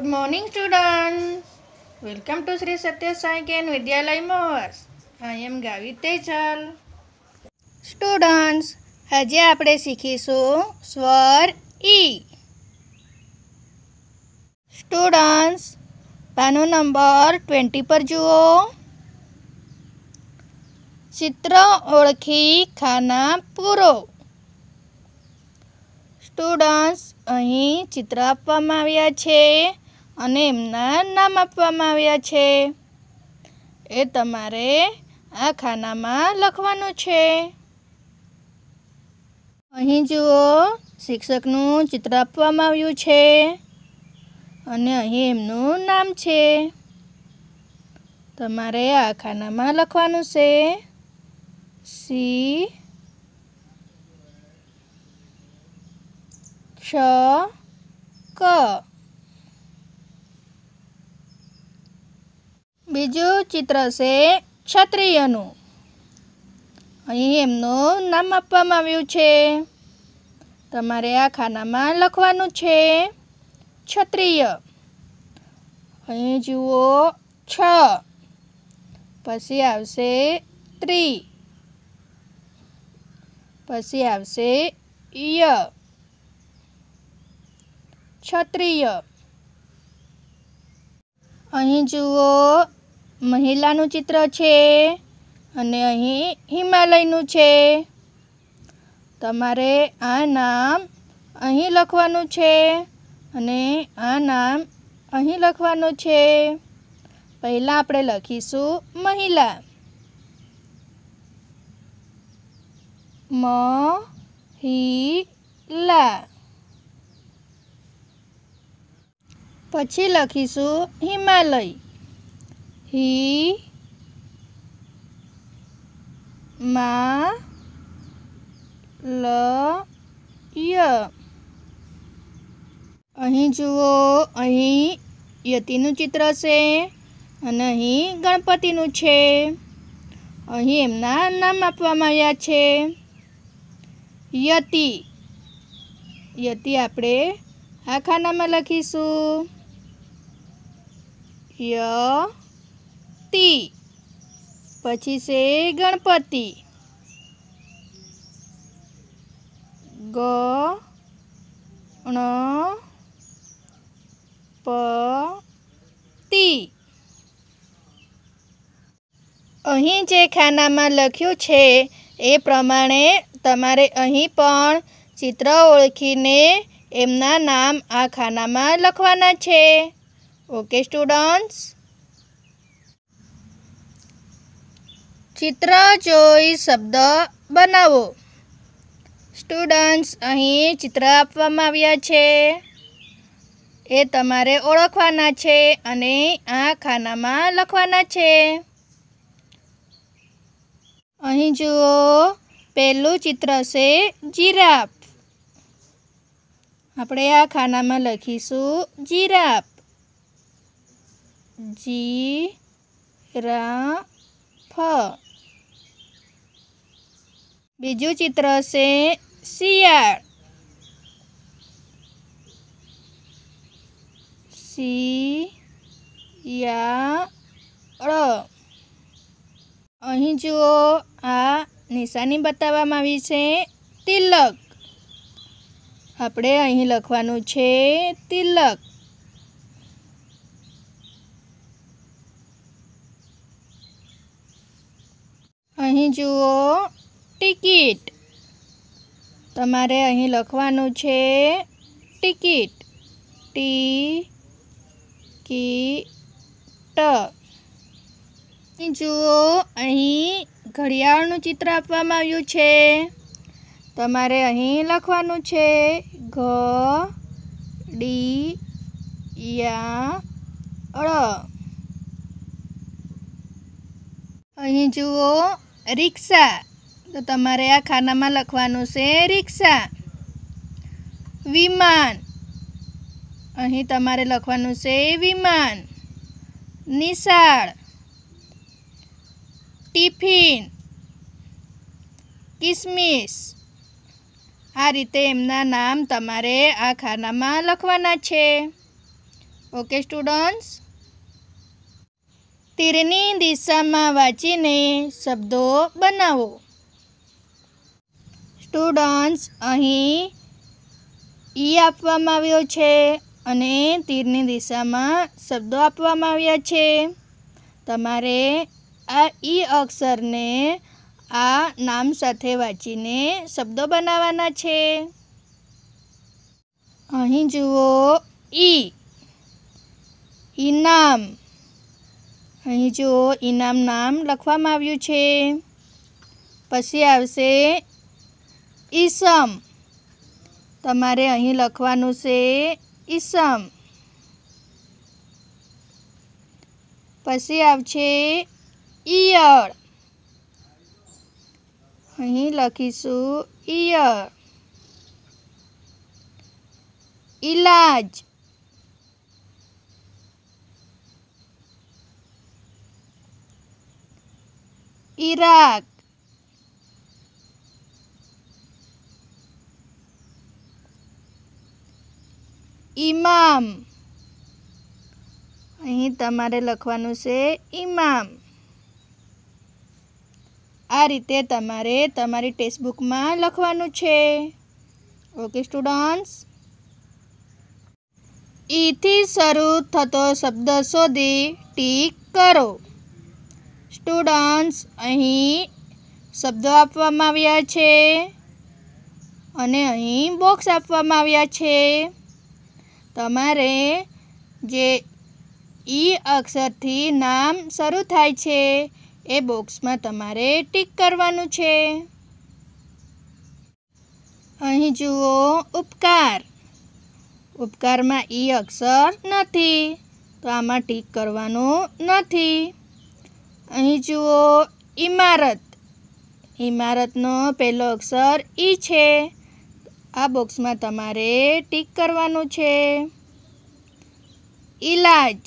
Good morning student welcome to Shri Satya Sai કેન વિદ્યાલય મોર્સ I am Gavi Tejal students આજે આપણે શીખીશું સ્વર ઈ e. સ્ટુડન્ટ્સ પાનો નંબર ટ્વેન્ટી પર જુઓ ચિત્ર ઓળખી ખાના પૂરો સ્ટુડન્ટ્સ અહીં ચિત્ર આપવામાં આવ્યા છે અને એમના નામ આપવામાં આવ્યા છે એ તમારે આ ખાનામાં લખવાનું છે અહીં જુઓ શિક્ષકનું ચિત્ર આપવામાં આવ્યું છે અને અહીં એમનું નામ છે તમારે આ ખાનામાં લખવાનું છે સી છ ક બીજું ચિત્ર છે ક્ષત્રિયનું અહીં એમનું નામ આપવામાં આવ્યું છે તમારે આ ખાનામાં લખવાનું છે ક્ષત્રિય અહીં જુઓ છ પછી આવશે ત્રી પછી આવશે ય ક્ષત્રિય અહીં જુઓ મહિલાનું ચિત્ર છે અને અહીં હિમાલયનું છે તમારે આ નામ અહીં લખવાનું છે અને આ નામ અહીં લખવાનું છે પહેલાં આપણે લખીશું મહિલા મ હી લા પછી લખીશું હિમાલય He Ma L ય અહીં જુઓ અહીં યતિનું ચિત્ર છે અને અહીં ગણપતિનું છે અહીં એમના નામ આપવામાં આવ્યા છે યતિ યતિ આપણે આખા નામમાં લખીશું ય ગણપતિ પછી છે ગણપતિ ગ પ તી અહીં જે ખાનામાં લખ્યું છે એ પ્રમાણે તમારે અહીં પણ ચિત્ર ઓળખીને એમના નામ આ ખાનામાં લખવાના છે ઓકે સ્ટુડન્ટ્સ ચિત્ર જોઈ શબ્દ બનાવો સ્ટુડન્ટ્સ અહીં ચિત્ર આપવામાં આવ્યા છે એ તમારે ઓળખવાના છે અને આ ખાનામાં લખવાના છે અહીં જુઓ પહેલું ચિત્ર છે જીરાફ આપણે આ ખાનામાં લખીશું જીરાફ જી રા ફ બીજું ચિત્ર છે શિયાળ શિયાળ અહીં જુઓ આ નિશાની બતાવવામાં આવી છે તિલક આપણે અહીં લખવાનું છે તિલક અહીં જુઓ ટિકિટ તમારે અહીં લખવાનું છે ટિકિટ ટી કી ટ જુઓ અહીં ઘડિયાળનું ચિત્ર આપવામાં આવ્યું છે તમારે અહીં લખવાનું છે ઘ ડી યા ળ અહીં જુઓ રિક્ષા તો તમારે આ ખાનામાં લખવાનું છે રિક્ષા વિમાન અહીં તમારે લખવાનું છે વિમાન નિશાળ ટિફિન કિસમિસ આ રીતે એમના નામ તમારે આ ખાનામાં લખવાના છે ઓકે સ્ટુડન્ટ્સ તીરની દિશામાં વાંચીને શબ્દો બનાવો સ્ટુડન્ટ્સ અહીં ઈ આપવામાં આવ્યો છે અને તીરની દિશામાં શબ્દો આપવામાં આવ્યા છે તમારે આ ઈ અક્ષરને આ નામ સાથે વાંચીને શબ્દો બનાવવાના છે અહીં જુઓ ઈ ઇનામ અહીં જુઓ ઇનામ નામ લખવામાં આવ્યું છે પછી આવશે ઈસમ તમારે અહીં લખવાનું છે ઈસમ પછી આવશે ઈયળ અહીં લખીશું ઈયળ ઈલાજ ઈરાક ઇમામ અહીં તમારે લખવાનું છે ઇમામ આ રીતે તમારે તમારી ટેક્સ્ટબુકમાં લખવાનું છે ઓકે સ્ટુડન્ટ્સ ઈથી શરૂ થતો શબ્દ શોધી ટીક કરો સ્ટુડન્ટ્સ અહીં શબ્દો આપવામાં આવ્યા છે અને અહીં બોક્સ આપવામાં આવ્યા છે તમારે જે ઈ અક્ષરથી નામ શરૂ થાય છે એ બોક્સમાં તમારે ટીક કરવાનું છે અહીં જુઓ ઉપકાર ઉપકારમાં ઈ અક્ષર નથી તો આમાં ટીક કરવાનું નથી અહીં જુઓ ઇમારત ઇમારતનો પહેલો અક્ષર ઈ છે આ બોક્સમાં તમારે ટીક કરવાનું છે ઈલાજ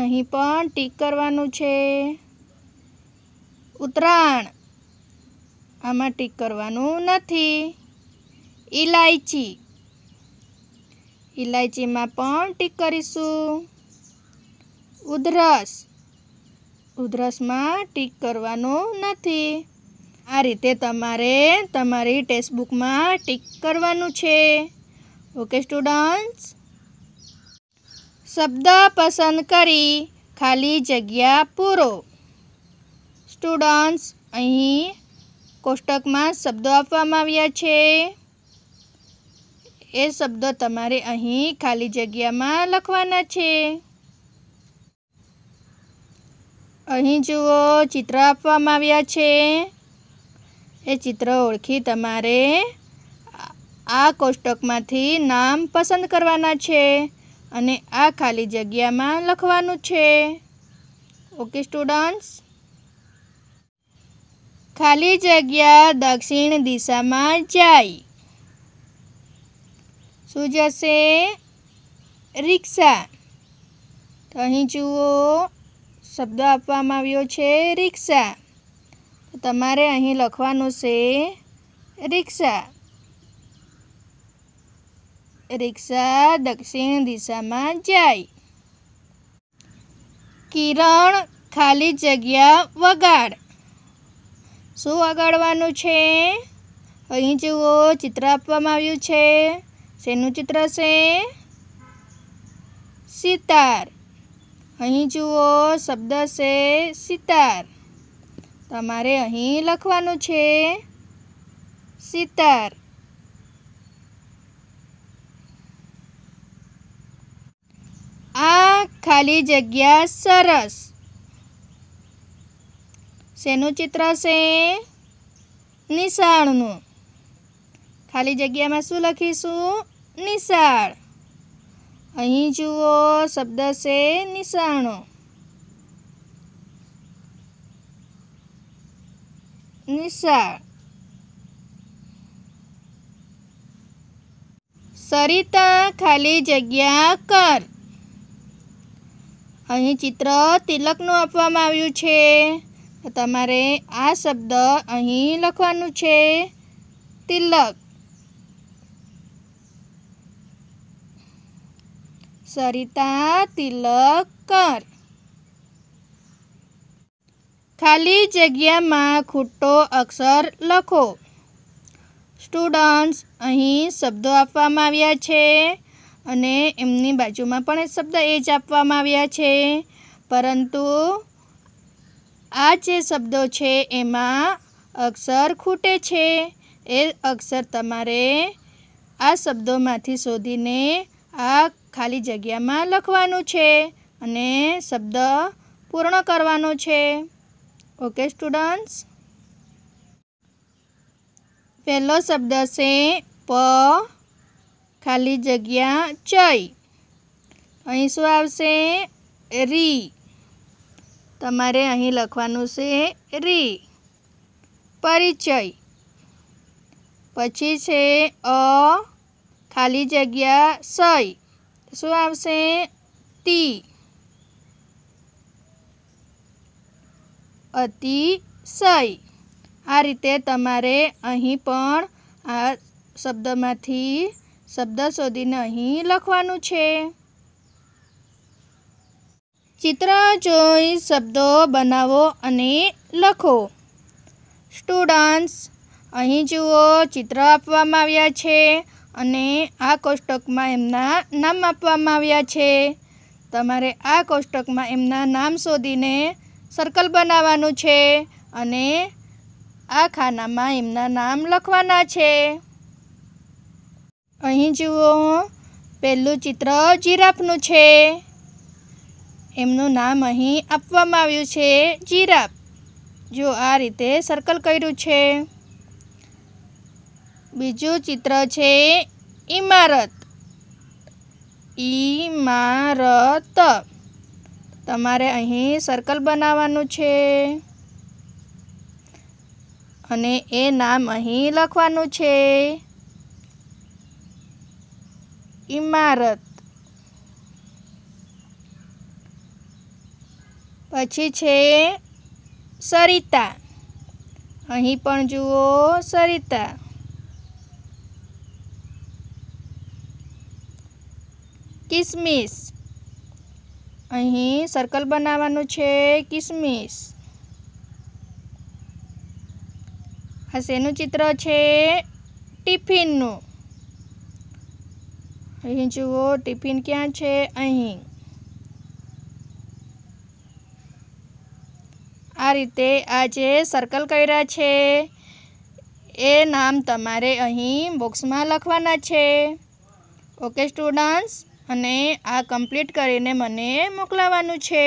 અહીં પણ ટીક કરવાનું છે ઉત્તરાયણ આમાં ટીક કરવાનું નથી ઈલાયચી ઇલાયચીમાં પણ ટીક કરીશું ઉધરસ ઉધરસમાં ટીક કરવાનું નથી આ રીતે તમારે તમારી ટેક્સ્ટબુકમાં ટીક કરવાનું છે ઓકે સ્ટુડન્ટ્સ શબ્દ પસંદ કરી ખાલી જગ્યા પૂરો સ્ટુડન્ટ્સ અહીં કોષ્ટકમાં શબ્દો આપવામાં આવ્યા છે એ શબ્દો તમારે અહીં ખાલી જગ્યામાં લખવાના છે અહીં જુઓ ચિત્ર આપવામાં આવ્યા છે એ ચિત્ર ઓળખી તમારે આ કોષ્ટકમાંથી નામ પસંદ કરવાના છે અને આ ખાલી જગ્યામાં લખવાનું છે ઓકે સ્ટુડન્ટ્સ ખાલી જગ્યા દક્ષિણ દિશામાં જાય શું જશે રિક્ષા તો અહીં જુઓ શબ્દ આપવામાં આવ્યો છે રિક્ષા તમારે અહીં લખવાનું છે રિક્ષા રિક્ષા દક્ષિણ દિશામાં જાય કિરણ ખાલી જગ્યા વગાડ શું વગાડવાનું છે અહીં જુઓ ચિત્ર આપવામાં આવ્યું છે શેનું ચિત્ર છે સિતાર અહીં જુઓ શબ્દ છે સિતાર તમારે અહીં લખવાનું છે સિતાર આ ખાલી જગ્યા સરસ શેનું ચિત્ર છે નિશાળનું ખાલી જગ્યામાં શું લખીશું નિશાળ અહીં જુઓ શબ્દ છે નિશાણો નિશાળ સરિતા ખાલી જગ્યા કર અહીં ચિત્ર તિલકનું આપવામાં આવ્યું છે તમારે આ શબ્દ અહીં લખવાનું છે તિલક સરિતા તિલક કર ખાલી જગ્યામાં ખોટો અક્ષર લખો સ્ટુડન્ટ્સ અહીં શબ્દો આપવામાં આવ્યા છે અને એમની બાજુમાં પણ શબ્દ એ જ આપવામાં આવ્યા છે પરંતુ આ જે શબ્દો છે એમાં અક્ષર ખૂટે છે એ અક્ષર તમારે આ શબ્દોમાંથી શોધીને આ ખાલી જગ્યામાં લખવાનું છે અને શબ્દ પૂર્ણ કરવાનો છે ઓકે સ્ટુડન્ટ્સ પહેલો શબ્દ છે પ ખાલી જગ્યા ચય અહીં શું આવશે રી તમારે અહીં લખવાનું છે રી પરિચય પછી છે અ ખાલી જગ્યા સય શું આવશે તી અતિશય આ રીતે તમારે અહીં પણ આ શબ્દમાંથી શબ્દ શોધીને અહીં લખવાનું છે ચિત્ર જોઈ શબ્દો બનાવો અને લખો સ્ટુડન્ટ્સ અહીં જુઓ ચિત્ર આપવામાં આવ્યા છે અને આ કોષ્ટકમાં એમના નામ આપવામાં આવ્યા છે તમારે આ કોષ્ટકમાં એમના નામ શોધીને સર્કલ બનાવવાનું છે અને આ ખાનામાં એમના નામ લખવાના છે અહીં જુઓ પહેલું ચિત્ર જીરાફનું છે એમનું નામ અહીં આપવામાં આવ્યું છે જીરાફ જો આ રીતે સર્કલ કર્યું છે બીજું ચિત્ર છે ઇમારત ઇમારત તમારે અહીં સર્કલ બનાવવાનું છે અને એ નામ અહીં લખવાનું છે ઇમારત પછી છે સરિતા અહીં પણ જુઓ સરિતા કિસમિસ અહીં સર્કલ બનાવવાનું છે કિસમિસ આ શેનું ચિત્ર છે ટિફિનનું અહીં જુઓ ટિફિન ક્યાં છે અહીં આ રીતે આ જે સર્કલ કર્યા છે એ નામ તમારે અહીં બોક્સમાં લખવાના છે ઓકે સ્ટુડન્ટ્સ અને આ કમ્પ્લીટ કરીને મને મોકલાવાનું છે